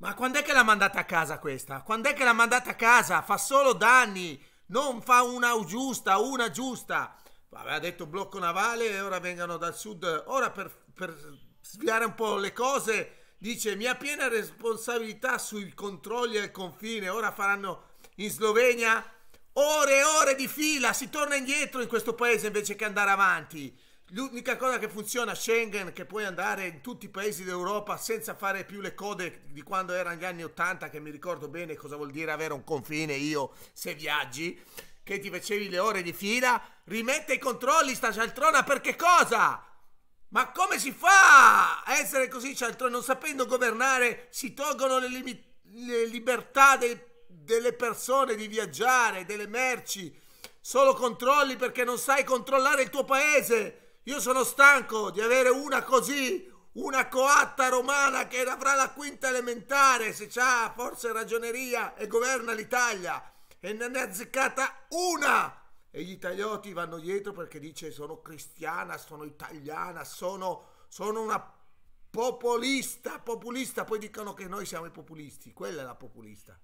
Ma quando è che l'ha mandata a casa questa? Quando è che l'ha mandata a casa? Fa solo danni, non fa una giusta, una giusta. Aveva detto blocco navale e ora vengano dal sud. Ora per, per sviare un po' le cose dice mia piena responsabilità sui controlli al confine. Ora faranno in Slovenia ore e ore di fila, si torna indietro in questo paese invece che andare avanti. L'unica cosa che funziona Schengen che puoi andare in tutti i paesi d'Europa senza fare più le code di quando erano gli anni 80, che mi ricordo bene cosa vuol dire avere un confine io se viaggi, che ti facevi le ore di fila, rimette i controlli sta cialtrona perché cosa? Ma come si fa a essere così cialtrona? Non sapendo governare si tolgono le, li- le libertà de- delle persone di viaggiare, delle merci, solo controlli perché non sai controllare il tuo paese. Io sono stanco di avere una così, una coatta romana che avrà la quinta elementare, se c'ha forse ragioneria e governa l'Italia. E ne è azzeccata una! E gli italioti vanno dietro perché dice sono cristiana, sono italiana, sono, sono una populista, populista. Poi dicono che noi siamo i populisti, quella è la populista.